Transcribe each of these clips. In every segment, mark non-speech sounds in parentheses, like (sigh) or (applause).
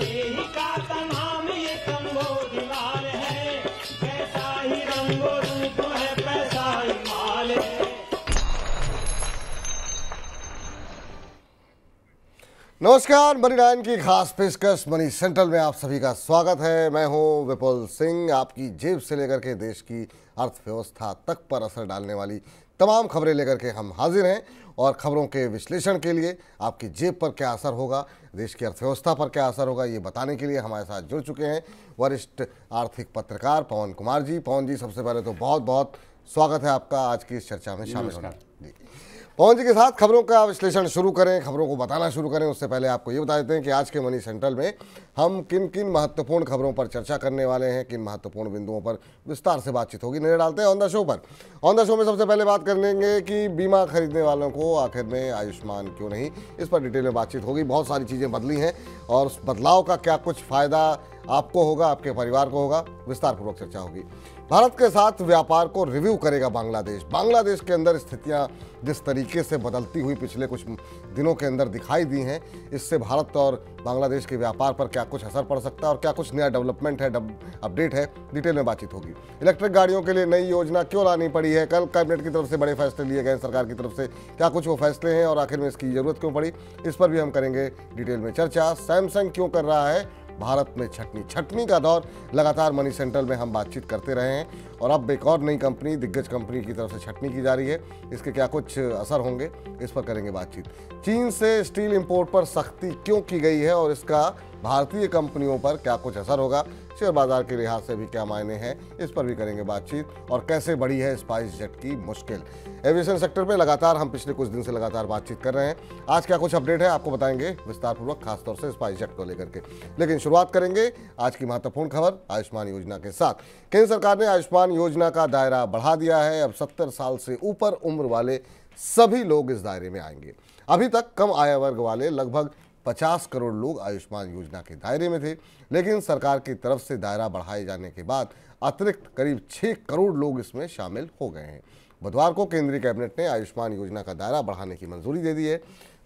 नमस्कार money nine की खास पेशकश मनी सेंट्रल में आप सभी का स्वागत है मैं हूं विपुल सिंह आपकी जेब से लेकर के देश की अर्थव्यवस्था तक पर असर डालने वाली तमाम खबरें लेकर के हम हाजिर हैं और खबरों के विश्लेषण के लिए आपकी जेब पर क्या असर होगा देश की अर्थव्यवस्था पर क्या असर होगा ये बताने के लिए हमारे साथ जुड़ चुके हैं वरिष्ठ आर्थिक पत्रकार पवन कुमार जी पवन जी सबसे पहले तो बहुत बहुत स्वागत है आपका आज की इस चर्चा में शामिल होना जी पवन जी के साथ खबरों का विश्लेषण शुरू करें खबरों को बताना शुरू करें उससे पहले आपको ये बता देते हैं कि आज के मनी सेंट्रल में हम किन किन महत्वपूर्ण खबरों पर चर्चा करने वाले हैं किन महत्वपूर्ण बिंदुओं पर विस्तार से बातचीत होगी नजर डालते हैं ऑन द शो पर ऑन द शो में सबसे पहले बात कर लेंगे कि बीमा खरीदने वालों को आखिर में आयुष्मान क्यों नहीं इस पर डिटेल में बातचीत होगी बहुत सारी चीज़ें बदली हैं और उस बदलाव का क्या कुछ फ़ायदा आपको होगा आपके परिवार को होगा विस्तार पूर्वक चर्चा होगी भारत के साथ व्यापार को रिव्यू करेगा बांग्लादेश बांग्लादेश के अंदर स्थितियां जिस तरीके से बदलती हुई पिछले कुछ दिनों के अंदर दिखाई दी हैं इससे भारत और बांग्लादेश के व्यापार पर क्या कुछ असर पड़ सकता है और क्या कुछ नया डेवलपमेंट है अपडेट है डिटेल में बातचीत होगी इलेक्ट्रिक गाड़ियों के लिए नई योजना क्यों लानी पड़ी है कल कैबिनेट की तरफ से बड़े फैसले लिए गए सरकार की तरफ से क्या कुछ वो फैसले हैं और आखिर में इसकी ज़रूरत क्यों पड़ी इस पर भी हम करेंगे डिटेल में चर्चा सैमसंग क्यों कर रहा है भारत में छटनी छटनी का दौर लगातार मनी सेंट्रल में हम बातचीत करते रहे हैं और अब एक और नई कंपनी दिग्गज कंपनी की तरफ से छटनी की जा रही है इसके क्या कुछ असर होंगे इस पर करेंगे बातचीत चीन से स्टील इम्पोर्ट पर सख्ती क्यों की गई है और इसका भारतीय कंपनियों पर क्या कुछ असर होगा शेयर बाजार के लिहाज से भी क्या मायने हैं इस पर भी करेंगे बातचीत और कैसे बढ़ी है स्पाइस जेट की मुश्किल एविएशन सेक्टर में लगातार हम पिछले कुछ दिन से लगातार बातचीत कर रहे हैं आज क्या कुछ अपडेट है आपको बताएंगे विस्तारपूर्वक खासतौर से स्पाइस जेट को लेकर के लेकिन शुरुआत करेंगे आज की महत्वपूर्ण खबर आयुष्मान योजना के साथ केंद्र सरकार ने आयुष्मान योजना का दायरा बढ़ा दिया है अब सत्तर साल से ऊपर उम्र वाले सभी लोग इस दायरे में आएंगे अभी तक कम आय वर्ग वाले लगभग 50 करोड़ लोग आयुष्मान योजना के दायरे में थे लेकिन सरकार की तरफ से दायरा बढ़ाए जाने के बाद अतिरिक्त करीब 6 करोड़ लोग इसमें शामिल हो गए हैं बुधवार को केंद्रीय कैबिनेट ने आयुष्मान योजना का दायरा बढ़ाने की मंजूरी दे दी है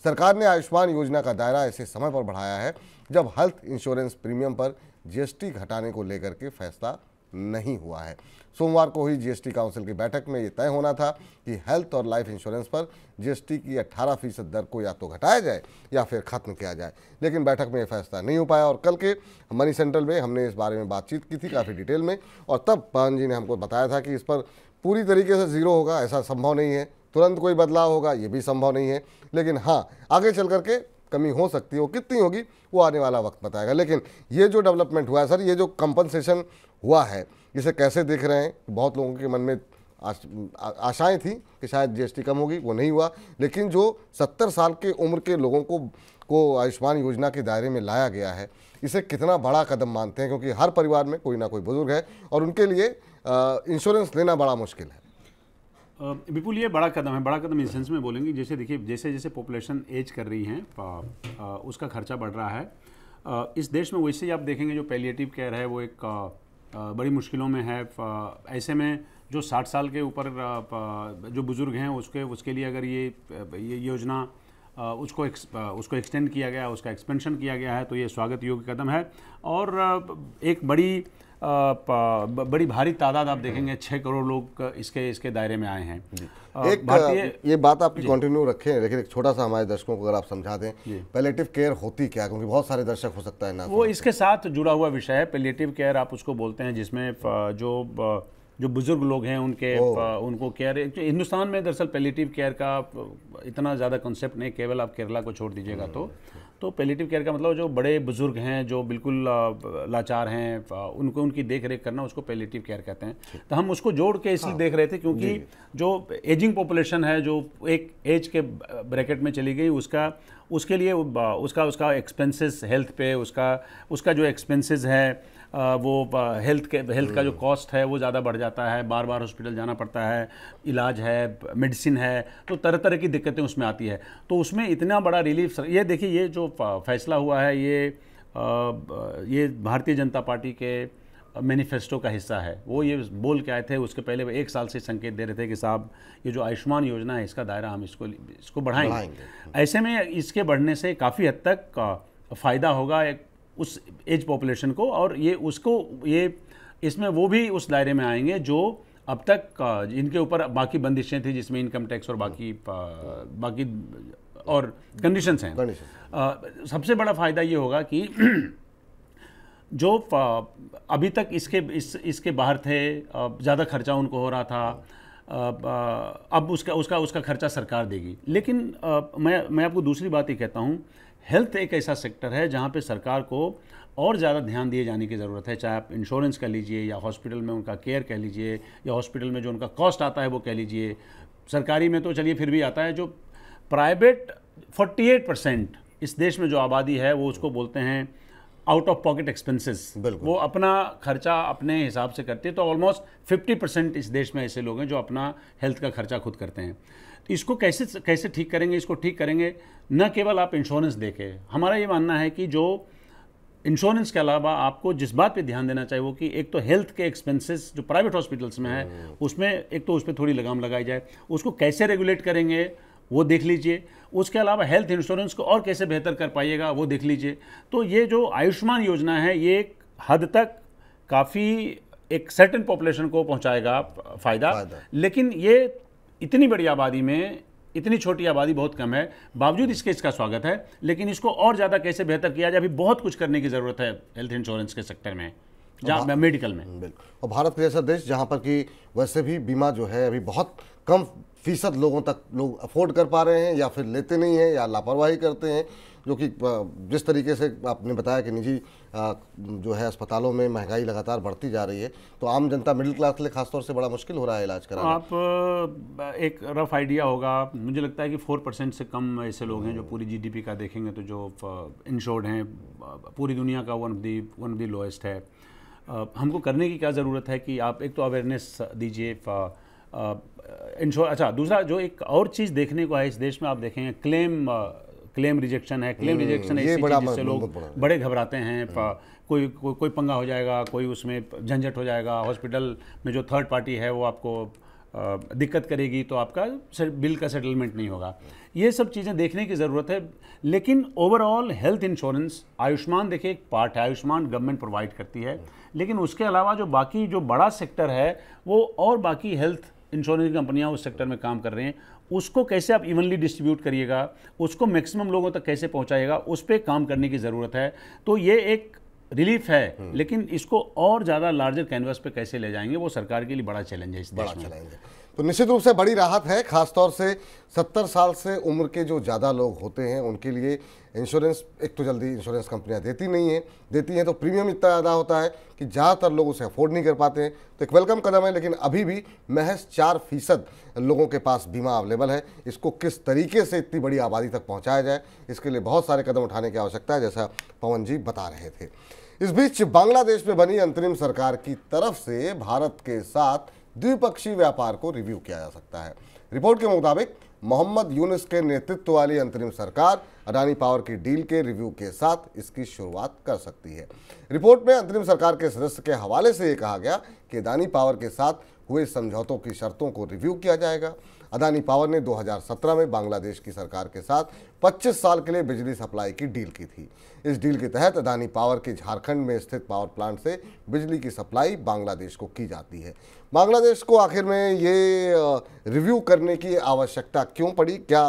सरकार ने आयुष्मान योजना का दायरा ऐसे समय पर बढ़ाया है जब हेल्थ इंश्योरेंस प्रीमियम पर जीएसटी घटाने को लेकर के फैसला नहीं हुआ है सोमवार को हुई जीएसटी काउंसिल की बैठक में ये तय होना था कि हेल्थ और लाइफ इंश्योरेंस पर जीएसटी की 18 फीसद दर को या तो घटाया जाए या फिर ख़त्म किया जाए लेकिन बैठक में यह फैसला नहीं हो पाया और कल के मनी सेंट्रल में हमने इस बारे में बातचीत की थी काफ़ी डिटेल में और तब पवन जी ने हमको बताया था कि इस पर पूरी तरीके से ज़ीरो होगा ऐसा संभव नहीं है तुरंत कोई बदलाव होगा ये भी संभव नहीं है लेकिन हाँ आगे चल करके कमी हो सकती है वो कितनी होगी वो आने वाला वक्त बताएगा लेकिन ये जो डेवलपमेंट हुआ है सर ये जो कंपनसेशन हुआ है इसे कैसे देख रहे हैं बहुत लोगों के मन में आशाएं थी कि शायद जीएसटी कम होगी वो नहीं हुआ लेकिन जो 70 साल के उम्र के लोगों को को आयुष्मान योजना के दायरे में लाया गया है इसे कितना बड़ा कदम मानते हैं क्योंकि हर परिवार में कोई ना कोई बुजुर्ग है और उनके लिए इंश्योरेंस लेना बड़ा मुश्किल है विपुल ये बड़ा कदम है बड़ा कदम इस सेंस में बोलेंगे जैसे देखिए जैसे जैसे पॉपुलेशन एज कर रही है उसका खर्चा बढ़ रहा है इस देश में वैसे ही आप देखेंगे जो पेलिएटिव केयर है वो एक बड़ी मुश्किलों में है ऐसे में जो 60 साल के ऊपर जो बुज़ुर्ग हैं उसके उसके लिए अगर ये ये योजना उसको एक, उसको एक्सटेंड किया गया उसका एक्सपेंशन किया गया है तो ये स्वागत योग्य कदम है और एक बड़ी बड़ी भारी तादाद आप देखेंगे छः करोड़ लोग इसके इसके दायरे में आए हैं एक ये बात आपकी कंटिन्यू रखें लेकिन एक छोटा सा हमारे दर्शकों को अगर आप समझा दें पेलेटिव केयर होती क्या क्योंकि बहुत सारे दर्शक हो सकता है ना वो इसके साथ जुड़ा हुआ विषय है पेलेटिव केयर आप उसको बोलते हैं जिसमें जो जो बुज़ुर्ग लोग हैं उनके उनको केयर हिंदुस्तान में दरअसल पेलेटिव केयर का इतना ज़्यादा कंसेप्ट नहीं केवल आप केरला को छोड़ दीजिएगा तो तो पेलेटिव केयर का मतलब जो बड़े बुज़ुर्ग हैं जो बिल्कुल लाचार हैं उनको उनकी देख रेख करना उसको पेलेटिव केयर कहते हैं तो हम उसको जोड़ के इसलिए हाँ। देख रहे थे क्योंकि जो एजिंग पॉपुलेशन है जो एक एज के ब्रैकेट में चली गई उसका उसके लिए उसका उसका एक्सपेंसेस हेल्थ पे उसका उसका जो एक्सपेंसेस है वो हेल्थ के हेल्थ का जो कॉस्ट है वो ज़्यादा बढ़ जाता है बार बार हॉस्पिटल जाना पड़ता है इलाज है मेडिसिन है तो तरह तरह की दिक्कतें उसमें आती है तो उसमें इतना बड़ा रिलीफ ये देखिए ये जो फैसला हुआ है ये ये भारतीय जनता पार्टी के मैनिफेस्टो का हिस्सा है वो ये बोल के आए थे उसके पहले वो एक साल से संकेत दे रहे थे कि साहब ये जो आयुष्मान योजना है इसका दायरा हम इसको इसको बढ़ाएंगे, बढ़ाएंगे। ऐसे में इसके बढ़ने से काफ़ी हद तक फ़ायदा होगा एक उस एज पॉपुलेशन को और ये उसको ये इसमें वो भी उस दायरे में आएंगे जो अब तक इनके ऊपर बाकी बंदिशें थी जिसमें इनकम टैक्स और बाकी बाकी और कंडीशंस हैं सबसे बड़ा फ़ायदा ये होगा कि (clears throat) जो अभी तक इसके इस इसके बाहर थे ज़्यादा खर्चा उनको हो रहा था अब उसका उसका उसका खर्चा सरकार देगी लेकिन मैं मैं आपको दूसरी बात ही कहता हूँ हेल्थ एक ऐसा सेक्टर है जहाँ पे सरकार को और ज़्यादा ध्यान दिए जाने की ज़रूरत है चाहे आप इंश्योरेंस कह लीजिए या हॉस्पिटल में उनका केयर कह लीजिए या हॉस्पिटल में जो उनका कॉस्ट आता है वो कह लीजिए सरकारी में तो चलिए फिर भी आता है जो प्राइवेट 48 परसेंट इस देश में जो आबादी है वो उसको बोलते हैं आउट ऑफ पॉकेट एक्सपेंसेस वो अपना खर्चा अपने हिसाब से करते हैं तो ऑलमोस्ट 50 परसेंट इस देश में ऐसे लोग हैं जो अपना हेल्थ का खर्चा खुद करते हैं तो इसको कैसे कैसे ठीक करेंगे इसको ठीक करेंगे न केवल आप इंश्योरेंस देखें हमारा ये मानना है कि जो इंश्योरेंस के अलावा आपको जिस बात पे ध्यान देना चाहिए वो कि एक तो हेल्थ के एक्सपेंसेस जो प्राइवेट हॉस्पिटल्स में है हम्म। उसमें एक तो उस पर थोड़ी लगाम लगाई जाए उसको कैसे रेगुलेट करेंगे वो देख लीजिए उसके अलावा हेल्थ इंश्योरेंस को और कैसे बेहतर कर पाइएगा वो देख लीजिए तो ये जो आयुष्मान योजना है ये एक हद तक काफ़ी एक सर्टन पॉपुलेशन को पहुंचाएगा फ़ायदा लेकिन ये इतनी बड़ी आबादी में इतनी छोटी आबादी बहुत कम है बावजूद इसके इसका स्वागत है लेकिन इसको और ज़्यादा कैसे बेहतर किया जाए अभी बहुत कुछ करने की ज़रूरत है हेल्थ इंश्योरेंस के सेक्टर में जहाँ मेडिकल में बिल्कुल और भारत एक ऐसा देश जहाँ पर कि वैसे भी बीमा जो है अभी बहुत कम फ़ीसद लोगों तक लोग अफोर्ड कर पा रहे हैं या फिर लेते नहीं हैं या लापरवाही करते हैं जो कि जिस तरीके से आपने बताया कि निजी जो है अस्पतालों में महंगाई लगातार बढ़ती जा रही है तो आम जनता मिडिल क्लास के लिए खासतौर से बड़ा मुश्किल हो रहा है इलाज कराना आप एक रफ आइडिया होगा मुझे लगता है कि फोर परसेंट से कम ऐसे लोग हैं जो पूरी जीडीपी का देखेंगे तो जो इंश्योर्ड हैं पूरी दुनिया का one of the one of the lowest है हमको करने की क्या ज़रूरत है कि आप एक तो अवेयरनेस दीजिए इंश्योर अच्छा दूसरा जो एक और चीज़ देखने को है इस देश में आप देखेंगे क्लेम क्लेम रिजेक्शन है क्लेम हम्म, रिजेक्शन है जिससे लोग बड़े घबराते हैं हम्म। कोई को, कोई पंगा हो जाएगा कोई उसमें झंझट हो जाएगा हॉस्पिटल में जो थर्ड पार्टी है वो आपको uh, दिक्कत करेगी तो आपका बिल का सेटलमेंट नहीं होगा ये सब चीज़ें देखने की ज़रूरत है लेकिन ओवरऑल हेल्थ इंश्योरेंस आयुष्मान देखिए एक पार्ट है आयुष्मान गवर्नमेंट प्रोवाइड करती है लेकिन उसके अलावा जो बाकी जो बड़ा सेक्टर है वो और बाकी हेल्थ इंश्योरेंस की कंपनियां उस सेक्टर में काम कर रहे हैं उसको कैसे आप इवनली डिस्ट्रीब्यूट करिएगा उसको मैक्सिमम लोगों तक कैसे पहुंचाएगा उस पर काम करने की ज़रूरत है तो ये एक रिलीफ है हम्म। लेकिन इसको और ज़्यादा लार्जर कैनवस पे कैसे ले जाएंगे वो सरकार के लिए बड़ा चैलेंज है इस बड़ा चैलेंज तो निश्चित रूप से बड़ी राहत है खासतौर से सत्तर साल से उम्र के जो ज़्यादा लोग होते हैं उनके लिए इंश्योरेंस एक तो जल्दी इंश्योरेंस कंपनियां देती नहीं हैं देती हैं तो प्रीमियम इतना ज़्यादा होता है कि ज़्यादातर लोग उसे अफोर्ड नहीं कर पाते हैं तो एक वेलकम कदम है लेकिन अभी भी महज चार फीसद लोगों के पास बीमा अवेलेबल है इसको किस तरीके से इतनी बड़ी आबादी तक पहुँचाया जाए इसके लिए बहुत सारे कदम उठाने की आवश्यकता है जैसा पवन जी बता रहे थे इस बीच बांग्लादेश में बनी अंतरिम सरकार की तरफ से भारत के साथ द्विपक्षीय व्यापार को रिव्यू किया जा सकता है रिपोर्ट के मुताबिक मोहम्मद यूनिस के नेतृत्व वाली अंतरिम सरकार अडानी पावर की डील के रिव्यू के साथ इसकी शुरुआत कर सकती है रिपोर्ट में अंतरिम सरकार के सदस्य के हवाले से ये कहा गया कि अडानी पावर के साथ हुए समझौतों की शर्तों को रिव्यू किया जाएगा अदानी पावर ने 2017 में बांग्लादेश की सरकार के साथ 25 साल के लिए बिजली सप्लाई की डील की थी इस डील के तहत अदानी पावर के झारखंड में स्थित पावर प्लांट से बिजली की सप्लाई बांग्लादेश को की जाती है बांग्लादेश को आखिर में ये रिव्यू करने की आवश्यकता क्यों पड़ी क्या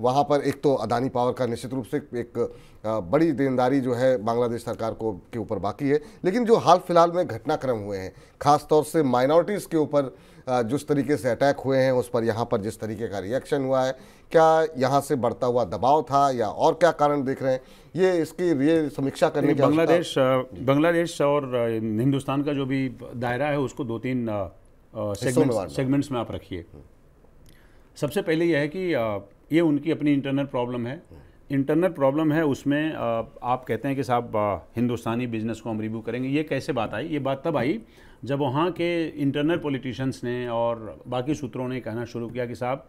वहाँ पर एक तो अदानी पावर का निश्चित रूप से एक बड़ी देनदारी जो है बांग्लादेश सरकार को के ऊपर बाकी है लेकिन जो हाल फिलहाल में घटनाक्रम हुए हैं खासतौर से माइनॉरिटीज़ के ऊपर जिस तरीके से अटैक हुए हैं उस पर यहाँ पर जिस तरीके का रिएक्शन हुआ है क्या यहाँ से बढ़ता हुआ दबाव था या और क्या कारण देख रहे हैं ये इसकी ये समीक्षा करने की बांग्लादेश बांग्लादेश और हिंदुस्तान का जो भी दायरा है उसको दो तीन सेगमेंट्स में आप रखिए सबसे पहले यह है कि ये उनकी अपनी इंटरनल प्रॉब्लम है इंटरनल प्रॉब्लम है उसमें आप कहते हैं कि साहब हिंदुस्तानी बिजनेस को हम रिव्यू करेंगे ये कैसे बात आई ये बात तब आई जब वहाँ के इंटरनल पॉलिटिशियंस ने और बाकी सूत्रों ने कहना शुरू किया कि साहब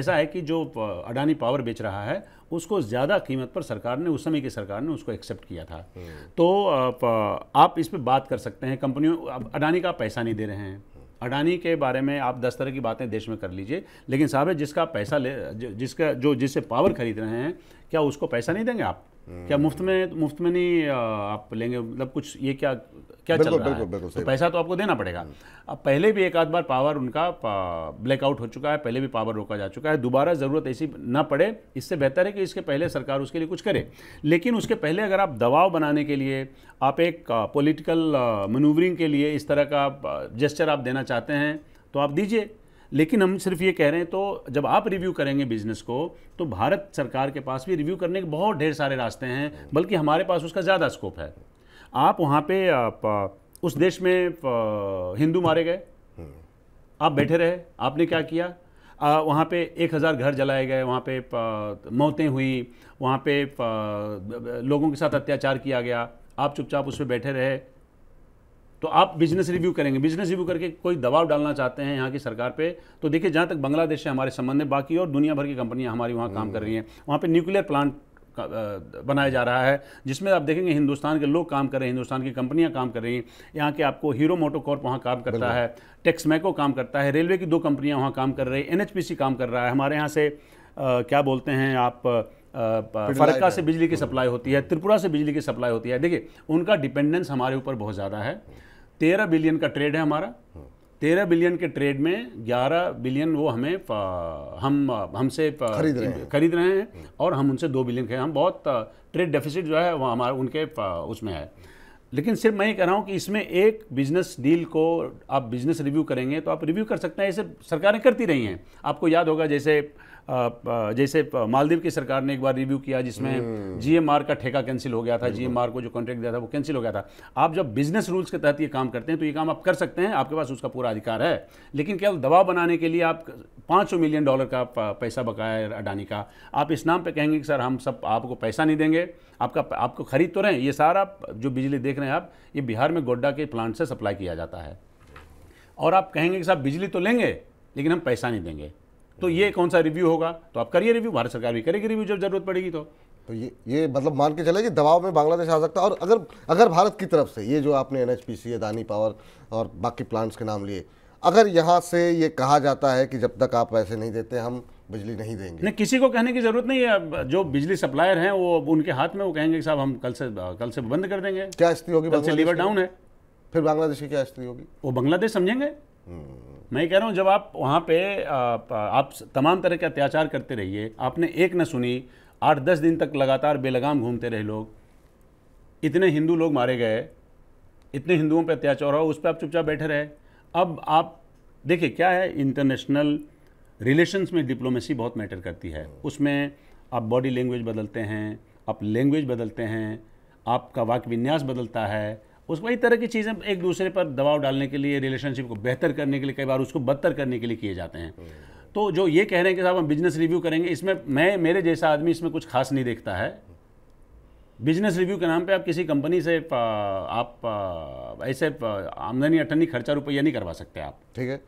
ऐसा है कि जो अडानी पावर बेच रहा है उसको ज़्यादा कीमत पर सरकार ने उस समय की सरकार ने उसको एक्सेप्ट किया था हम्म। तो आप इस पर बात कर सकते हैं कंपनियों अडानी का पैसा नहीं दे रहे हैं अडानी के बारे में आप दस तरह की बातें देश में कर लीजिए लेकिन साहब जिसका पैसा ले जिसका जो जिससे पावर खरीद रहे हैं क्या उसको पैसा नहीं देंगे आप क्या हम्म। मुफ्त में मुफ्त में नहीं आप लेंगे मतलब कुछ ये क्या क्या चल रहा है बिल्कुल, तो पैसा तो आपको देना पड़ेगा हम्म। अब पहले भी एक आध बार पावर उनका ब्लैकआउट हो चुका है पहले भी पावर रोका जा चुका है दोबारा ज़रूरत ऐसी ना पड़े इससे बेहतर है कि इसके पहले सरकार उसके लिए कुछ करे लेकिन उसके पहले अगर आप दबाव बनाने के लिए आप एक पॉलिटिकल मनूवरिंग के लिए इस तरह का जेस्चर आप देना चाहते हैं तो आप दीजिए लेकिन हम सिर्फ ये कह रहे हैं तो जब आप रिव्यू करेंगे बिजनेस को तो भारत सरकार के पास भी रिव्यू करने के बहुत ढेर सारे रास्ते हैं बल्कि हमारे पास उसका ज़्यादा स्कोप है आप वहाँ पे आप उस देश में हिंदू मारे गए आप बैठे रहे आपने क्या किया आ, वहाँ पे एक हज़ार घर जलाए गए वहाँ पे मौतें हुई वहाँ पे लोगों के साथ अत्याचार किया गया आप चुपचाप उस पर बैठे रहे तो आप बिजनेस रिव्यू करेंगे बिजनेस रिव्यू करके कोई दबाव डालना चाहते हैं यहाँ की सरकार पे तो देखिए जहाँ तक बांग्लादेश से हमारे संबंध है बाकी और दुनिया भर की कंपनियाँ हमारी वहाँ काम कर रही हैं वहाँ पर न्यूक्लियर प्लांट बनाया जा रहा है जिसमें आप देखेंगे हिंदुस्तान के लोग काम कर रहे हैं हिंदुस्तान की कंपनियां काम कर रही हैं यहाँ के आपको हीरो मोटोकॉर्प वहाँ काम करता है टेक्समैको काम करता है रेलवे की दो कंपनियां वहाँ काम कर रही है एन काम कर रहा है हमारे यहाँ से आ, क्या बोलते हैं आप फरक्का से बिजली की सप्लाई होती है त्रिपुरा से बिजली की सप्लाई होती है देखिए उनका डिपेंडेंस हमारे ऊपर बहुत ज़्यादा है तेरह बिलियन का ट्रेड है हमारा हाँ। तेरह बिलियन के ट्रेड में ग्यारह बिलियन वो हमें हम हमसे खरीद रहे हैं खरीद रहे हैं हाँ। और हम उनसे दो बिलियन के हम बहुत ट्रेड डेफिसिट जो है वो हमारा उनके उसमें है लेकिन सिर्फ मैं ये कह रहा हूँ कि इसमें एक बिजनेस डील को आप बिजनेस रिव्यू करेंगे तो आप रिव्यू कर सकते हैं ऐसे सरकारें करती रही हैं आपको याद होगा जैसे जैसे मालदीव की सरकार ने एक बार रिव्यू किया जिसमें हम्म। जीएमआर का ठेका कैंसिल हो गया था जीएमआर को जो कॉन्ट्रैक्ट दिया था वो कैंसिल हो गया था आप जब बिजनेस रूल्स के तहत ये काम करते हैं तो ये काम आप कर सकते हैं आपके पास उसका पूरा अधिकार है लेकिन केवल दबाव बनाने के लिए आप पाँच मिलियन डॉलर का पैसा बकाया है अडानी का आप इस नाम पर कहेंगे कि सर हम सब आपको पैसा नहीं देंगे आपका आपको खरीद तो रहे ये सारा जो बिजली देख रहे हैं आप ये बिहार में गोड्डा के प्लांट से सप्लाई किया जाता है और आप कहेंगे कि साहब बिजली तो लेंगे लेकिन हम पैसा नहीं देंगे तो ये कौन सा रिव्यू होगा तो आप करिए रिव्यू भारत सरकार भी करेगी रिव्यू जब जरूरत पड़ेगी तो तो ये ये मतलब मान के चले कि दबाव में बांग्लादेश आ सकता है और अगर अगर भारत की तरफ से ये जो आपने एन अदानी पावर और बाकी प्लांट्स के नाम लिए अगर यहाँ से ये कहा जाता है कि जब तक आप पैसे नहीं देते हम बिजली नहीं देंगे नहीं किसी को कहने की ज़रूरत नहीं है जो बिजली सप्लायर हैं वो उनके हाथ में वो कहेंगे कि साहब हम कल से कल से बंद कर देंगे क्या स्थिति होगी कल से लीवर डाउन है फिर बांग्लादेश की क्या स्थिति होगी वो बांग्लादेश समझेंगे हम्म। मैं कह रहा हूँ जब आप वहाँ पे आप, आप तमाम तरह के अत्याचार करते रहिए आपने एक न सुनी आठ दस दिन तक लगातार बेलगाम घूमते रहे लोग इतने हिंदू लोग मारे गए इतने हिंदुओं पे अत्याचार हो उस पर आप चुपचाप बैठे रहे अब आप देखिए क्या है इंटरनेशनल रिलेशंस में डिप्लोमेसी बहुत मैटर करती है उसमें आप बॉडी लैंग्वेज बदलते हैं आप लैंग्वेज बदलते हैं आपका वाक्य विन्यास बदलता है उसमें इस तरह की चीज़ें एक दूसरे पर दबाव डालने के लिए रिलेशनशिप को बेहतर करने के लिए कई बार उसको बदतर करने के लिए किए जाते हैं तो जो ये कह रहे हैं कि साहब हम बिजनेस रिव्यू करेंगे इसमें मैं मेरे जैसा आदमी इसमें कुछ खास नहीं देखता है बिजनेस रिव्यू के नाम पे आप किसी कंपनी से आप ऐसे आमदनी अटनी खर्चा रुपया नहीं करवा सकते आप ठीक है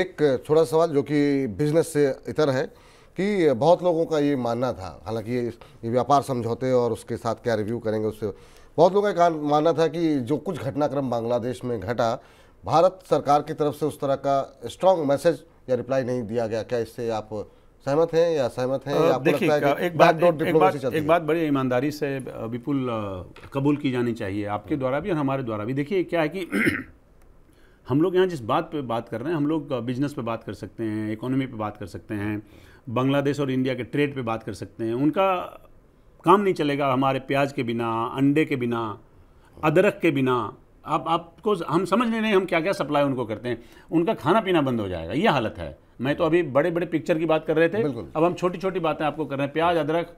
एक छोटा सवाल जो कि बिजनेस से इतर है कि बहुत लोगों का ये मानना था हालांकि ये व्यापार समझौते और उसके साथ क्या रिव्यू करेंगे उससे बहुत लोगों का मानना था कि जो कुछ घटनाक्रम बांग्लादेश में घटा भारत सरकार की तरफ से उस तरह का स्ट्रांग मैसेज या रिप्लाई नहीं दिया गया क्या इससे आप सहमत हैं या सहमत हैं देखिए है एक बात एक बात बड़ी ईमानदारी से विपुल कबूल की जानी चाहिए आपके द्वारा भी और हमारे द्वारा भी देखिए क्या है कि (clears throat) हम लोग यहाँ जिस बात पे बात कर रहे हैं हम लोग बिजनेस पे बात कर सकते हैं इकोनॉमी पे बात कर सकते हैं बांग्लादेश और इंडिया के ट्रेड पे बात कर सकते हैं उनका काम नहीं चलेगा हमारे प्याज के बिना अंडे के बिना अदरक के बिना आप आपको हम समझ नहीं रहे हम क्या क्या सप्लाई उनको करते हैं उनका खाना पीना बंद हो जाएगा ये हालत है मैं तो अभी बड़े बड़े पिक्चर की बात कर रहे थे अब हम छोटी छोटी बातें आपको कर रहे हैं प्याज अदरक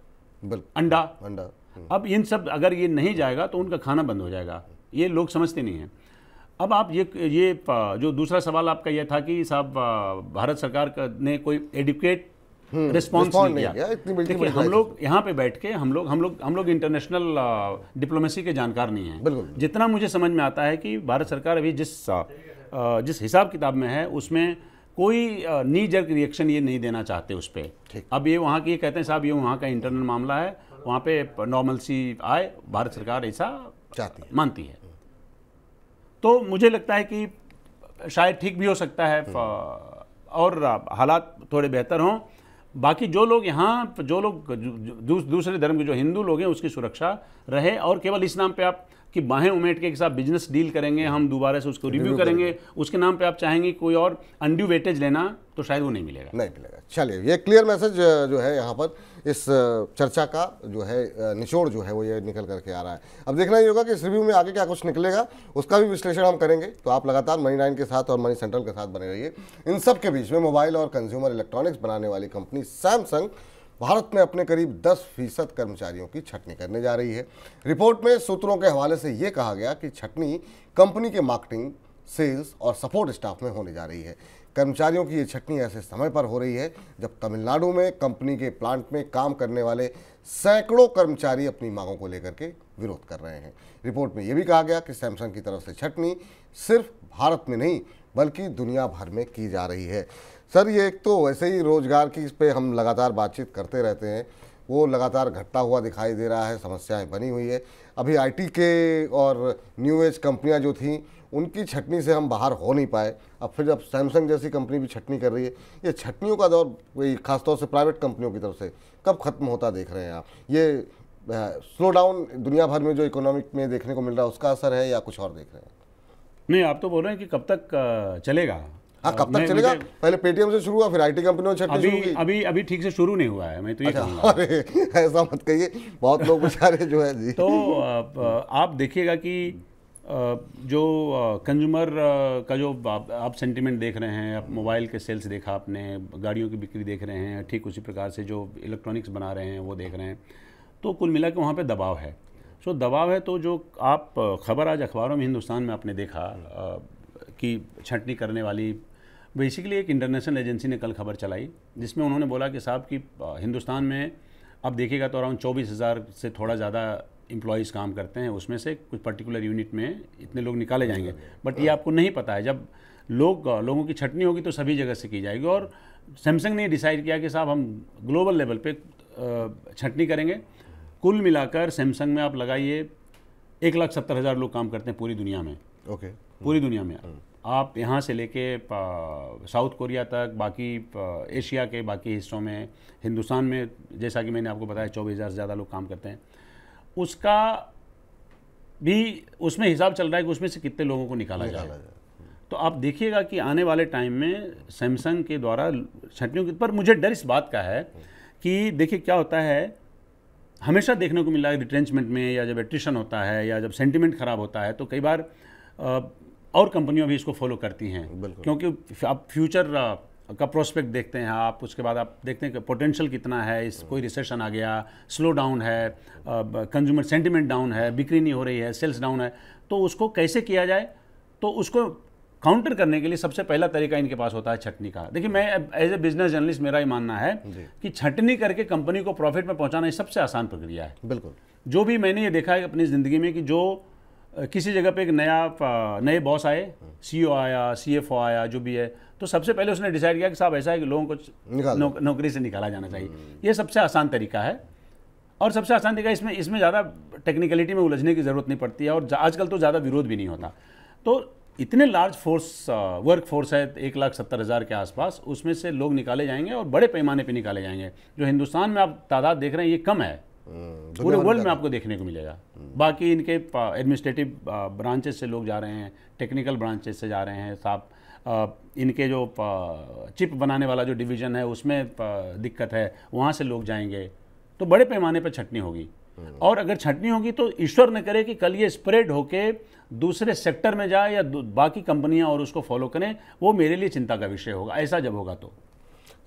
अंडा अंडा हम्म। अब इन सब अगर ये नहीं जाएगा तो उनका खाना बंद हो जाएगा ये लोग समझते नहीं हैं अब आप ये ये जो दूसरा सवाल आपका यह था कि साहब भारत सरकार ने कोई एडुकेट हम्म, रिस्पॉन्स नहीं किया देखिए हम लोग यहाँ पे बैठ के हम लोग हम लोग हम लोग इंटरनेशनल डिप्लोमेसी के जानकार नहीं हैं जितना मुझे समझ में आता है कि भारत सरकार अभी जिस जिस हिसाब किताब में है उसमें कोई नी जर्क रिएक्शन ये नहीं देना चाहते उस पर अब ये वहाँ की कहते हैं साहब ये वहाँ का इंटरनल मामला है वहाँ पे नॉर्मल सी आए भारत सरकार ऐसा चाहती है मानती है तो मुझे लगता है कि शायद ठीक भी हो सकता है हम्म। और हालात थोड़े बेहतर हों बाकी जो लोग यहाँ जो लोग दूसरे धर्म के जो हिंदू लोग हैं उसकी सुरक्षा रहे और केवल इस नाम पे आप कि बाहें उमेट के साथ बिजनेस डील करेंगे हम दोबारा से उसको रिव्यू करेंगे उसके नाम पर आप चाहेंगे कोई और अनड्यू वेटेज लेना तो शायद वो नहीं मिलेगा नहीं मिलेगा चलिए ये क्लियर मैसेज जो है यहाँ पर इस चर्चा का जो है निचोड़ जो है वो ये निकल करके आ रहा है अब देखना ही होगा कि इस रिव्यू में आगे क्या कुछ निकलेगा उसका भी विश्लेषण हम करेंगे तो आप लगातार मनी नाइन के साथ और मनी सेंट्रल के साथ बने रहिए इन सब के बीच में मोबाइल और कंज्यूमर इलेक्ट्रॉनिक्स बनाने वाली कंपनी सैमसंग भारत में अपने करीब 10 फीसद कर्मचारियों की छटनी करने जा रही है रिपोर्ट में सूत्रों के हवाले से ये कहा गया कि छटनी कंपनी के मार्केटिंग सेल्स और सपोर्ट स्टाफ में होने जा रही है कर्मचारियों की ये छटनी ऐसे समय पर हो रही है जब तमिलनाडु में कंपनी के प्लांट में काम करने वाले सैकड़ों कर्मचारी अपनी मांगों को लेकर के विरोध कर रहे हैं रिपोर्ट में ये भी कहा गया कि सैमसंग की तरफ से छटनी सिर्फ भारत में नहीं बल्कि दुनिया भर में की जा रही है सर ये एक तो वैसे ही रोजगार की इस पर हम लगातार बातचीत करते रहते हैं वो लगातार घटता हुआ दिखाई दे रहा है समस्याएं बनी हुई है अभी आईटी के और न्यू एज कंपनियां जो थीं उनकी छटनी से हम बाहर हो नहीं पाए अब फिर जब सैमसंग जैसी कंपनी भी छटनी कर रही है ये छटनियों का दौर वही खासतौर से प्राइवेट कंपनियों की तरफ से कब ख़त्म होता देख रहे हैं आप ये स्लो डाउन दुनिया भर में जो इकोनॉमिक में देखने को मिल रहा है उसका असर है या कुछ और देख रहे हैं नहीं आप तो बोल रहे हैं कि कब तक चलेगा हाँ कब तक चलेगा पहले पेटीएम से शुरू हुआ फिर आईटी कंपनियों से अभी अभी अभी ठीक से शुरू नहीं हुआ है मैं तो ये अच्छा, अरे ऐसा मत कहिए बहुत लोग बेचारे जो है जी तो आप देखिएगा कि जो कंज्यूमर का जो आप, आप सेंटिमेंट देख रहे हैं आप मोबाइल के सेल्स देखा आपने गाड़ियों की बिक्री देख रहे हैं ठीक उसी प्रकार से जो इलेक्ट्रॉनिक्स बना रहे हैं वो देख रहे हैं तो कुल मिला के वहाँ पर दबाव है सो दबाव है तो जो आप खबर आज अखबारों में हिंदुस्तान में आपने देखा कि छंटनी करने वाली बेसिकली एक इंटरनेशनल एजेंसी ने कल खबर चलाई जिसमें उन्होंने बोला कि साहब कि हिंदुस्तान में अब देखिएगा तो अराउंड चौबीस हज़ार से थोड़ा ज़्यादा एम्प्लॉयज़ काम करते हैं उसमें से कुछ पर्टिकुलर यूनिट में इतने लोग निकाले जाएंगे बट ये आपको नहीं पता है जब लोग लोगों की छटनी होगी तो सभी जगह से की जाएगी और सैमसंग ने डिसाइड किया कि साहब हम ग्लोबल लेवल पे छटनी करेंगे कुल मिलाकर सैमसंग में आप लगाइए एक लाख सत्तर हज़ार लोग काम करते हैं पूरी दुनिया में ओके पूरी दुनिया में हम्म। आप यहाँ से लेके साउथ कोरिया तक बाकी एशिया के बाकी हिस्सों में हिंदुस्तान में जैसा कि मैंने आपको बताया चौबीस हज़ार से ज़्यादा लोग काम करते हैं उसका भी उसमें हिसाब चल रहा है कि उसमें से कितने लोगों को निकाला जाए तो आप देखिएगा कि आने वाले टाइम में सैमसंग के द्वारा छठियों पर मुझे डर इस बात का है कि देखिए क्या होता है हमेशा देखने को मिला है रिट्रेंचमेंट में या जब एट्रिशन होता है या जब सेंटिमेंट ख़राब होता है तो कई बार और कंपनियां भी इसको फॉलो करती हैं क्योंकि आप फ्यूचर uh, का प्रोस्पेक्ट देखते हैं आप उसके बाद आप देखते हैं कि पोटेंशियल कितना है इस कोई रिसेशन आ गया स्लो डाउन है कंज्यूमर सेंटिमेंट डाउन है बिक्री नहीं हो रही है सेल्स डाउन है तो उसको कैसे किया जाए तो उसको काउंटर करने के लिए सबसे पहला तरीका इनके पास होता है छटनी का देखिए मैं एज ए बिजनेस जर्नलिस्ट मेरा ये मानना है कि छटनी करके कंपनी को प्रॉफिट में पहुंचाना ये सबसे आसान प्रक्रिया है बिल्कुल जो भी मैंने ये देखा है अपनी ज़िंदगी में कि जो किसी जगह पे एक नया नए बॉस आए सीईओ e आया सीएफओ आया जो भी है तो सबसे पहले उसने डिसाइड किया कि साहब ऐसा है कि लोगों को नौकरी से निकाला जाना चाहिए हम्म। ये सबसे आसान तरीका है और सबसे आसान तरीका इसमें इसमें ज़्यादा टेक्निकलिटी में उलझने की ज़रूरत नहीं पड़ती है और आजकल तो ज़्यादा विरोध भी नहीं होता तो इतने लार्ज फोर्स वर्क फोर्स है एक लाख सत्तर हज़ार के आसपास उसमें से लोग निकाले जाएंगे और बड़े पैमाने पर निकाले जाएंगे जो हिंदुस्तान में आप तादाद देख रहे हैं ये कम है हम्म, पूरे वर्ल्ड में आपको देखने को मिलेगा बाकी इनके एडमिनिस्ट्रेटिव ब्रांचेस से लोग जा रहे हैं टेक्निकल ब्रांचेस से जा रहे हैं साफ इनके जो चिप बनाने वाला जो डिवीज़न है उसमें दिक्कत है वहाँ से लोग जाएंगे तो बड़े पैमाने पर छटनी होगी हम्म। और अगर छटनी होगी तो ईश्वर न करे कि कल ये स्प्रेड होके दूसरे सेक्टर में जाए या बाकी कंपनियां और उसको फॉलो करें वो मेरे लिए चिंता का विषय होगा ऐसा जब होगा तो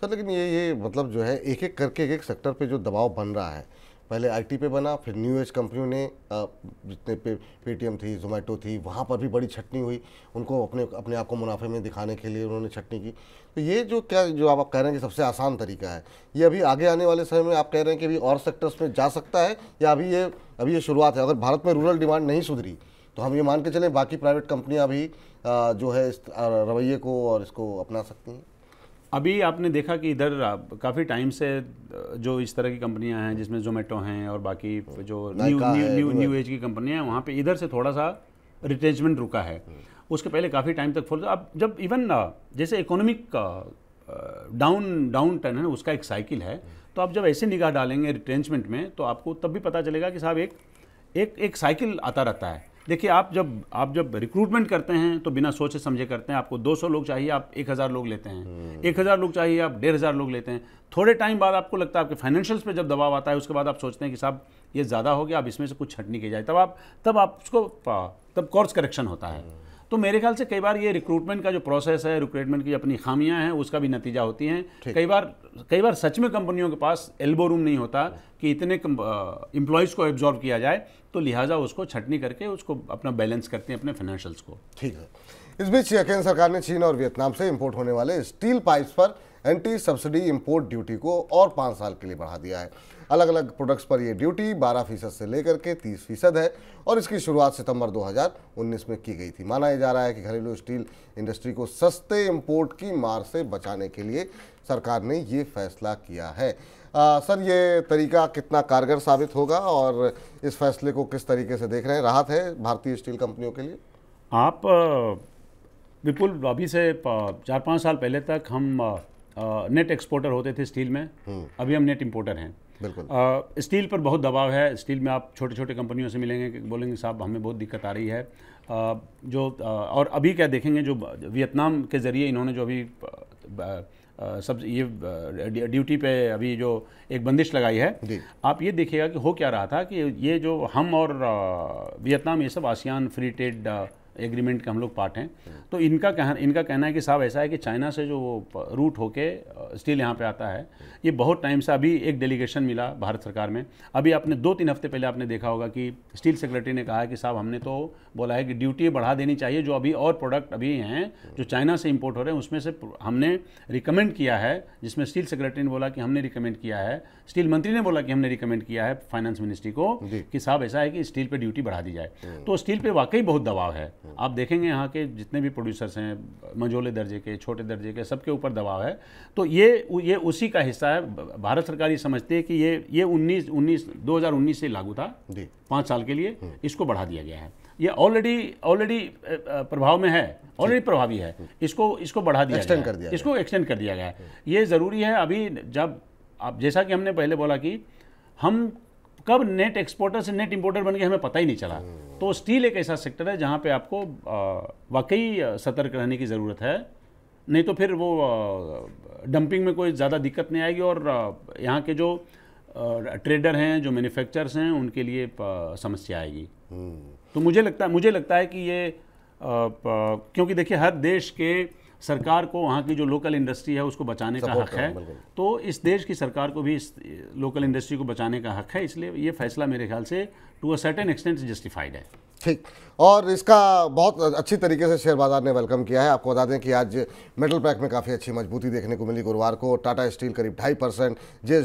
सर लेकिन ये ये मतलब जो है एक एक करके एक एक सेक्टर पे जो दबाव बन रहा है पहले आईटी पे बना फिर न्यू एज कंपनियों ने जितने पे पेटीएम थी जोमेटो थी वहाँ पर भी बड़ी छटनी हुई उनको अपने अपने आप को मुनाफे में दिखाने के लिए उन्होंने छटनी की तो ये जो क्या जो आप कह रहे हैं कि सबसे आसान तरीका है ये अभी आगे आने वाले समय में आप कह रहे हैं कि अभी और सेक्टर्स में जा सकता है या अभी ये अभी ये शुरुआत है अगर भारत में रूरल डिमांड नहीं सुधरी तो हम ये मान के चलें बाकी प्राइवेट कंपनियाँ भी जो है इस रवैये को और इसको अपना सकती हैं अभी आपने देखा कि इधर काफ़ी टाइम से जो इस तरह की कंपनियां हैं जिसमें जोमेटो हैं और बाकी जो new new new new age की कंपनियां हैं वहाँ पे इधर से थोड़ा सा रिटेंचमेंट रुका है उसके पहले काफ़ी टाइम तक फुल अब जब इवन जैसे इकोनॉमिक डाउन डाउन टर्न है उसका एक साइकिल है तो आप जब ऐसे निगाह डालेंगे रिटेंचमेंट में तो आपको तब भी पता चलेगा कि साहब एक एक एक साइकिल आता रहता है देखिए आप जब आप जब रिक्रूटमेंट करते हैं तो बिना सोचे समझे करते हैं आपको 200 लोग चाहिए आप 1000 लोग लेते हैं 1000 हम्म। लोग चाहिए आप डेढ़ हज़ार लोग लेते हैं थोड़े टाइम बाद आपको लगता है आपके फाइनेंशियल्स पे जब दबाव आता है उसके बाद आप सोचते हैं कि साहब ये ज़्यादा हो गया आप इसमें से कुछ छटनी की जाए तब आप तब आप उसको तब कोर्स करेक्शन होता है हम्म। तो मेरे ख्याल से कई बार ये रिक्रूटमेंट का जो प्रोसेस है रिक्रूटमेंट की अपनी खामियां हैं उसका भी नतीजा होती हैं कई बार कई बार सच में कंपनियों के पास एल्बो रूम नहीं होता कि इतने इम्प्लॉयज़ को एब्जॉर्व किया जाए तो लिहाजा उसको छटनी करके उसको अपना बैलेंस करते हैं अपने फाइनेंशियल्स को ठीक है इस बीच केंद्र सरकार ने चीन और वियतनाम से इम्पोर्ट होने वाले स्टील पाइप्स पर एंटी सब्सिडी इम्पोर्ट ड्यूटी को और पाँच साल के लिए बढ़ा दिया है अलग अलग प्रोडक्ट्स पर ये ड्यूटी बारह फीसद से लेकर के तीस फीसद है और इसकी शुरुआत सितंबर 2019 में की गई थी माना यह जा रहा है कि घरेलू स्टील इंडस्ट्री को सस्ते इम्पोर्ट की मार से बचाने के लिए सरकार ने ये फैसला किया है आ, सर ये तरीका कितना कारगर साबित होगा और इस फैसले को किस तरीके से देख रहे हैं राहत है भारतीय स्टील कंपनियों के लिए आप विपुल अभी से चार पाँच साल पहले तक हम नेट एक्सपोर्टर होते थे स्टील में हम्म। अभी हम नेट इम्पोर्टर हैं बिल्कुल स्टील पर बहुत दबाव है स्टील में आप छोटे छोटे कंपनियों से मिलेंगे बोलेंगे साहब हमें बहुत दिक्कत आ रही है जो और अभी क्या देखेंगे जो वियतनाम के ज़रिए इन्होंने जो अभी सब ये ड्यूटी पे अभी जो एक बंदिश लगाई है आप ये देखिएगा कि हो क्या रहा था कि ये जो हम और वियतनाम ये सब आसियान फ्री ट्रेड एग्रीमेंट के हम लोग पार्ट हैं हाँ। तो इनका कहना इनका कहना है कि साहब ऐसा है कि चाइना से जो वो रूट होके स्टील यहाँ पे आता है हाँ। ये बहुत टाइम से अभी एक डेलीगेशन मिला भारत सरकार में अभी आपने दो तीन हफ्ते पहले आपने देखा होगा कि स्टील सेक्रेटरी ने कहा है कि साहब हमने तो बोला है कि ड्यूटी बढ़ा देनी चाहिए जो अभी और प्रोडक्ट अभी हैं जो चाइना से इम्पोर्ट हो रहे हैं उसमें से हमने रिकमेंड किया है जिसमें स्टील सेक्रेटरी ने बोला कि हमने रिकमेंड किया है स्टील मंत्री ने बोला कि हमने रिकमेंड किया है फाइनेंस मिनिस्ट्री को कि साहब ऐसा है कि स्टील पर ड्यूटी बढ़ा दी जाए हाँ। तो स्टील पर वाकई बहुत दबाव है आप देखेंगे यहाँ के जितने भी प्रोड्यूसर्स हैं मंझोले दर्जे के छोटे दर्जे के सबके ऊपर दबाव है तो ये ये उसी का हिस्सा है भारत सरकार ये समझती है कि ये ये 19 19 2019 से लागू था पाँच साल के लिए हम्म। इसको बढ़ा दिया गया है ये ऑलरेडी ऑलरेडी प्रभाव में है ऑलरेडी प्रभावी है हम्म। इसको इसको बढ़ा दिया एक्सटेंड कर दिया इसको एक्सटेंड कर दिया गया है हम्म। ये ज़रूरी है अभी जब आप जैसा कि हमने पहले बोला कि हम कब नेट एक्सपोर्टर से नेट इम्पोर्टर बन गया हमें पता ही नहीं चला तो स्टील एक ऐसा सेक्टर है जहाँ पे आपको वाकई सतर्क रहने की ज़रूरत है नहीं तो फिर वो डंपिंग में कोई ज़्यादा दिक्कत नहीं आएगी और यहाँ के जो ट्रेडर हैं जो मैन्युफैक्चरर्स हैं उनके लिए समस्या आएगी हम्म। तो मुझे लगता मुझे लगता है कि ये क्योंकि देखिए हर देश के सरकार को वहाँ की जो लोकल इंडस्ट्री है उसको बचाने का हक है तो इस देश की सरकार को भी इस लोकल इंडस्ट्री को बचाने का हक है इसलिए ये फैसला मेरे ख्याल से to a certain extent justified है ठीक और इसका बहुत अच्छी तरीके से शेयर बाजार ने वेलकम किया है आपको बता दें कि आज मेटल पैक में काफ़ी अच्छी मजबूती देखने को मिली गुरुवार को टाटा स्टील करीब ढाई परसेंट जे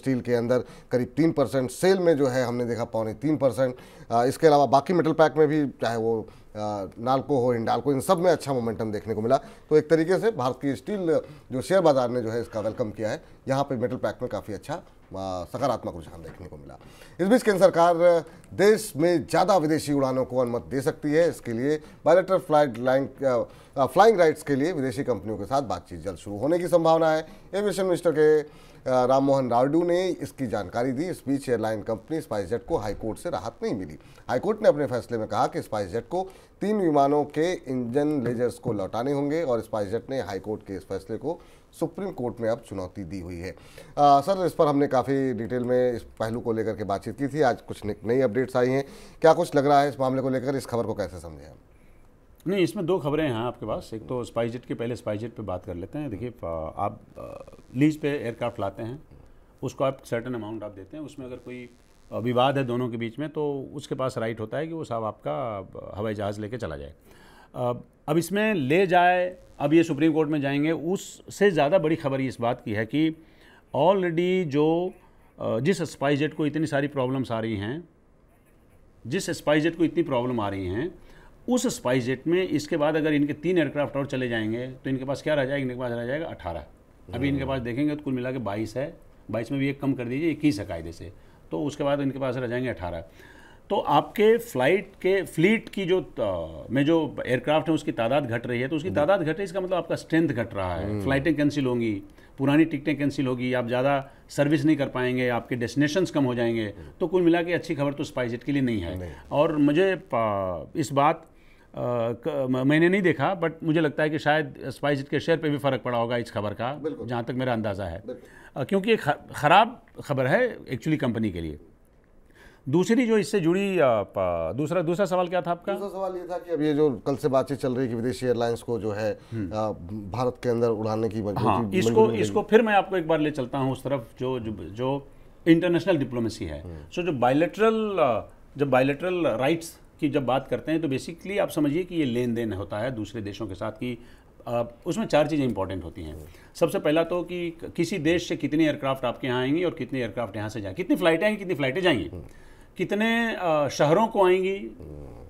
स्टील के अंदर करीब तीन परसेंट सेल में जो है हमने देखा पौने तीन परसेंट इसके अलावा बाकी मेटल पैक में भी चाहे वो नालको हो इंडालको इन सब में अच्छा मोमेंटम देखने को मिला तो एक तरीके से भारतीय स्टील जो शेयर बाजार ने जो है इसका वेलकम किया है यहाँ पे मेटल पैक में काफ़ी अच्छा सकारात्मक रुझान देखने को मिला इस बीच केंद्र सरकार देश में ज़्यादा विदेशी उड़ानों को अनुमति दे सकती है इसके लिए bilateral flight line flying rights के लिए विदेशी कंपनियों के साथ बातचीत जल्द शुरू होने की संभावना है एविएशन मिनिस्टर के राम मोहन रावडू ने इसकी जानकारी दी इस बीच एयरलाइन कंपनी स्पाइस जेट को हाईकोर्ट से राहत नहीं मिली हाईकोर्ट ने अपने फैसले में कहा कि स्पाइस जेट को तीन विमानों के इंजन लेजर्स को लौटाने होंगे और स्पाइस जेट ने हाईकोर्ट के इस फैसले को सुप्रीम कोर्ट में अब चुनौती दी हुई है आ, सर इस पर हमने काफ़ी डिटेल में इस पहलू को लेकर के बातचीत की थी आज कुछ नई अपडेट्स आई हैं क्या कुछ लग रहा है इस मामले को लेकर इस खबर को कैसे समझें हम नहीं इसमें दो खबरें हैं आपके पास एक तो स्पाइसजेट के पहले स्पाइसजेट पे बात कर लेते हैं देखिए आप लीज पे एयरक्राफ्ट लाते हैं उसको आप सर्टन अमाउंट आप देते हैं उसमें अगर कोई विवाद है दोनों के बीच में तो उसके पास राइट होता है कि वो साहब आपका हवाई जहाज़ लेके चला जाए अब इसमें ले जाए अब ये सुप्रीम कोर्ट में जाएंगे उससे ज़्यादा बड़ी खबर इस बात की है कि ऑलरेडी जो जिस स्पाइसजेट को इतनी सारी प्रॉब्लम्स आ रही हैं जिस स्पाइसजेट को इतनी प्रॉब्लम आ रही हैं उस स्पाइस जेट में इसके बाद अगर इनके तीन एयरक्राफ्ट और चले जाएंगे तो इनके पास क्या रह जाएगा इनके पास रह जाएगा अठारह अभी इनके पास देखेंगे तो कुल मिला के बाईस है बाईस में भी एक कम कर दीजिए इक्कीस है कायदे से तो उसके बाद इनके पास रह जाएंगे अठारह तो आपके फ्लाइट के फ्लीट की जो में जो एयरक्राफ्ट है उसकी तादाद घट रही है तो उसकी तादाद घट रही है इसका मतलब आपका स्ट्रेंथ घट रहा है फ्लाइटें हम्म। कैंसिल होंगी पुरानी टिकटें कैंसिल होगी आप ज़्यादा सर्विस नहीं कर पाएंगे आपके डेस्टिनेशंस कम हो जाएंगे हम्म। तो कुल मिला के अच्छी खबर तो स्पाइस के लिए नहीं है नहीं। और मुझे इस बात मैंने नहीं देखा बट मुझे लगता है कि शायद स्पाइस के शेयर पे भी फ़र्क पड़ा होगा इस खबर का जहाँ तक मेरा अंदाज़ा है क्योंकि ये ख़राब खबर है एक्चुअली कंपनी के लिए दूसरी जो इससे जुड़ी दूसरा दूसरा सवाल क्या था आपका दूसरा सवाल ये था कि अब ये जो कल से बातचीत चल रही है कि विदेशी एयरलाइंस को जो है आ, हम्म। भारत के अंदर उड़ाने की हाँ, इसको इसको फिर मैं आपको एक बार ले चलता हूँ उस तरफ जो जो, जो इंटरनेशनल डिप्लोमेसी है सो हम्म। जो बायोलेटरल जब बायोलेटरल राइट्स की जब बात करते हैं तो बेसिकली आप समझिए कि ये लेन देन होता है दूसरे देशों के साथ कि उसमें चार चीज़ें इंपॉर्टेंट होती हैं सबसे पहला तो कि किसी देश से कितने एयरक्राफ्ट आपके यहाँ आएंगी और कितने एयरक्राफ्ट यहाँ से जाए कितनी फ्लाइटें आएंगी कितनी फ्लाइटें जाएंगी कितने शहरों को आएंगी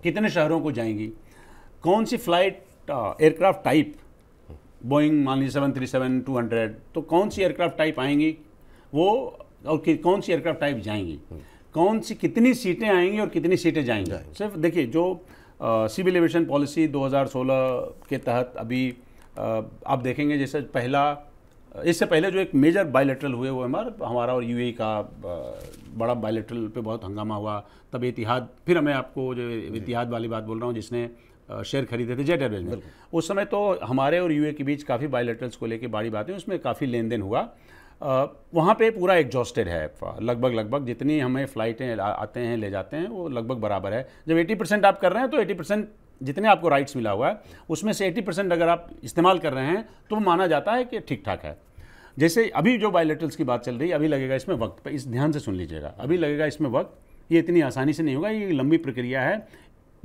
कितने शहरों को जाएंगी कौन सी फ्लाइट एयरक्राफ्ट टाइप बोइंग मान लीजिए seven three seven two hundred तो कौन सी एयरक्राफ्ट टाइप आएंगी वो और कौन सी एयरक्राफ्ट टाइप जाएंगी कौन सी कितनी सीटें आएंगी और कितनी सीटें जाएंगी सिर्फ देखिए जो सिविल एविएशन पॉलिसी 2016 के तहत अभी आ, आप देखेंगे जैसे पहला इससे पहले जो एक मेजर बायोलेटरल हुए वो हमारा हमारा और यूएई e का बड़ा बायलेटरल पे बहुत हंगामा हुआ तब इतिहाद फिर मैं आपको जो इतिहाद वाली बात बोल रहा हूँ जिसने शेयर खरीदे थे जेट एयरवेज में उस समय तो हमारे और यूए e के बीच काफ़ी बायलेटरल्स को लेकर बड़ी बातें उसमें काफ़ी लेन देन हुआ वहाँ पे पूरा एग्जॉस्टेड है लगभग लगभग जितनी हमें फ़्लाइटें आते हैं ले जाते हैं वो लगभग बराबर है जब 80 परसेंट आप कर रहे हैं तो 80 परसेंट जितने आपको राइट्स मिला हुआ है उसमें से 80 परसेंट अगर आप इस्तेमाल कर रहे हैं तो माना जाता है कि ठीक ठाक है जैसे अभी जो बायोलेटल्स की बात चल रही है अभी लगेगा इसमें वक्त पर इस ध्यान से सुन लीजिएगा अभी लगेगा इसमें वक्त ये इतनी आसानी से नहीं होगा ये लंबी प्रक्रिया है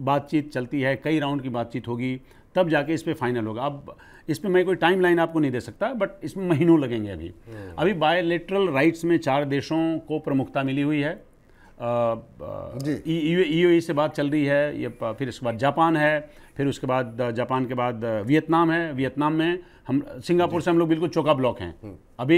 बातचीत चलती है कई राउंड की बातचीत होगी तब जाके इस पर फाइनल होगा अब इस पर मैं कोई टाइम लाइन आपको नहीं दे सकता बट इसमें महीनों लगेंगे अभी हम्म। अभी बायोलेट्रल राइट्स में चार देशों को प्रमुखता मिली हुई है ई e, e e से बात चल रही है ये फिर इसके बाद जापान है फिर उसके बाद जापान के बाद वियतनाम है वियतनाम में हम सिंगापुर से हम लोग बिल्कुल चौका ब्लॉक हैं हम्म। अभी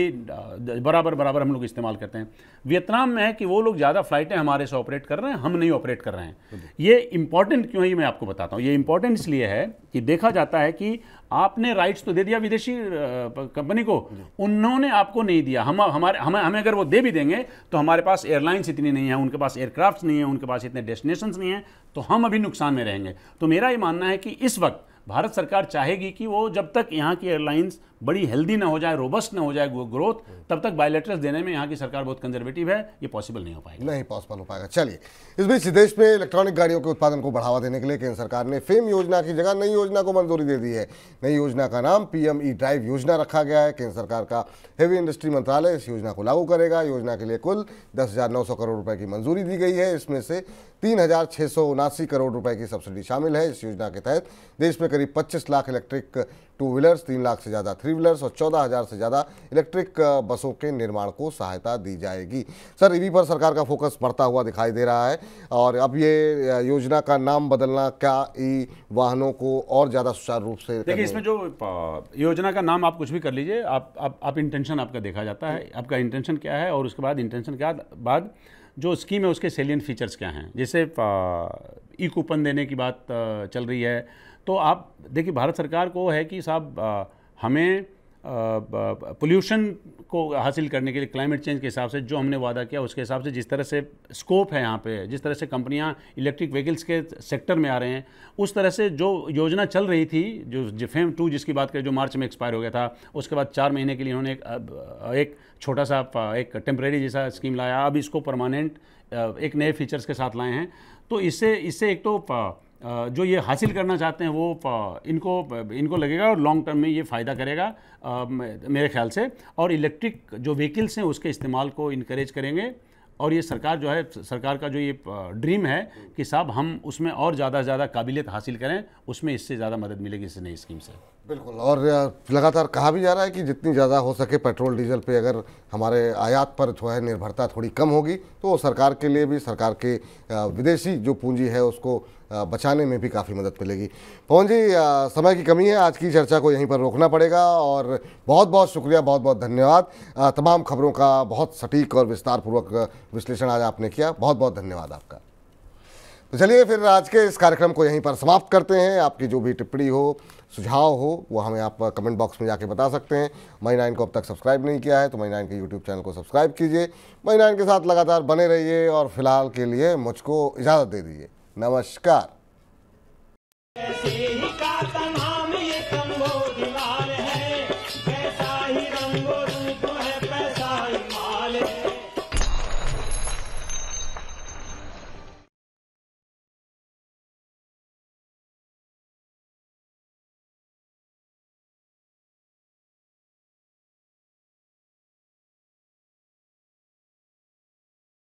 बराबर बराबर हम लोग इस्तेमाल करते हैं वियतनाम में है कि वो लोग ज़्यादा फ्लाइटें हमारे से ऑपरेट कर रहे हैं हम नहीं ऑपरेट कर रहे हैं ये इंपॉर्टेंट क्यों है ये मैं आपको बताता हूँ ये इंपॉर्टेंट इसलिए है कि देखा जाता है कि आपने राइट्स तो दे दिया विदेशी कंपनी को उन्होंने आपको नहीं दिया हम हमारे हमें हमें अगर वो दे भी देंगे तो हमारे पास एयरलाइंस इतनी नहीं है उनके पास एयरक्राफ्ट नहीं है उनके पास इतने डेस्टिनेशंस नहीं हैं तो हम अभी नुकसान में रहेंगे तो मेरा ये मानना है कि इस वक्त भारत सरकार चाहेगी कि वो जब तक यहाँ की एयरलाइंस बड़ी हेल्दी ना हो जाए रोबस्ट ना हो जाए ग्रोथ तब तक बायोलेटर्स देने में यहाँ की सरकार बहुत कंजर्वेटिव है ये पॉसिबल नहीं हो पाएगा नहीं पॉसिबल हो पाएगा चलिए इस बीच देश में इलेक्ट्रॉनिक गाड़ियों के उत्पादन को बढ़ावा देने के लिए केंद्र सरकार ने फेम योजना की जगह नई योजना को मंजूरी दे दी है नई योजना का नाम पीएम ई ड्राइव योजना रखा गया है केंद्र सरकार का हेवी इंडस्ट्री मंत्रालय इस योजना को लागू करेगा योजना के लिए कुल दस करोड़ रुपए की मंजूरी दी गई है इसमें से तीन हजार छः सौ उनासी करोड़ रुपए की सब्सिडी शामिल है इस योजना के तहत देश में करीब 25 लाख इलेक्ट्रिक टू व्हीलर्स तीन लाख से ज़्यादा थ्री व्हीलर्स और चौदह हज़ार से ज़्यादा इलेक्ट्रिक बसों के निर्माण को सहायता दी जाएगी सर ईवी पर सरकार का फोकस बढ़ता हुआ दिखाई दे रहा है और अब ये योजना का नाम बदलना क्या ई वाहनों को और ज़्यादा सुचारू रूप से देखिए इसमें जो योजना का नाम आप कुछ भी कर लीजिए आप आप, आप इंटेंशन आपका देखा जाता है आपका इंटेंशन क्या है और उसके बाद इंटेंशन के बाद जो स्कीम है उसके सेलियन फीचर्स क्या हैं जैसे ई कूपन देने की बात चल रही है तो आप देखिए भारत सरकार को है कि साहब हमें पोल्यूशन को हासिल करने के लिए क्लाइमेट चेंज के हिसाब से जो हमने वादा किया उसके हिसाब से जिस तरह से स्कोप है यहाँ पे जिस तरह से कंपनियाँ इलेक्ट्रिक व्हीकल्स के सेक्टर में आ रहे हैं उस तरह से जो योजना चल रही थी जो जिफेम टू जिसकी बात करें जो मार्च में एक्सपायर हो गया था उसके बाद चार महीने के लिए उन्होंने एक, एक छोटा सा एक टेम्प्रेरी जैसा स्कीम लाया अब इसको परमानेंट एक नए फीचर्स के साथ लाए हैं तो इससे इससे एक तो जो ये हासिल करना चाहते हैं वो इनको इनको लगेगा और लॉन्ग टर्म में ये फ़ायदा करेगा मेरे ख्याल से और इलेक्ट्रिक जो व्हीकल्स हैं उसके इस्तेमाल को इनक्रेज करेंगे और ये सरकार जो है सरकार का जो ये ड्रीम है कि साहब हम उसमें और ज़्यादा से ज़्यादा काबिलियत हासिल करें उसमें इससे ज़्यादा मदद मिलेगी इस नई स्कीम से बिल्कुल और लगातार कहा भी जा रहा है कि जितनी ज़्यादा हो सके पेट्रोल डीजल पे अगर हमारे आयात पर जो है निर्भरता थोड़ी कम होगी तो सरकार के लिए भी सरकार के विदेशी जो पूंजी है उसको बचाने में भी काफ़ी मदद मिलेगी पवन जी समय की कमी है आज की चर्चा को यहीं पर रोकना पड़ेगा और बहुत बहुत शुक्रिया बहुत बहुत धन्यवाद तमाम खबरों का बहुत सटीक और विस्तारपूर्वक विश्लेषण आज आपने किया बहुत बहुत धन्यवाद आपका तो चलिए फिर आज के इस कार्यक्रम को यहीं पर समाप्त करते हैं आपकी जो भी टिप्पणी हो सुझाव हो वो हमें आप कमेंट बॉक्स में जाके बता सकते हैं मई नाइन को अब तक सब्सक्राइब नहीं किया है तो मई नाइन के यूट्यूब चैनल को सब्सक्राइब कीजिए मई नाइन के साथ लगातार बने रहिए और फिलहाल के लिए मुझको इजाज़त दे दीजिए नमस्कार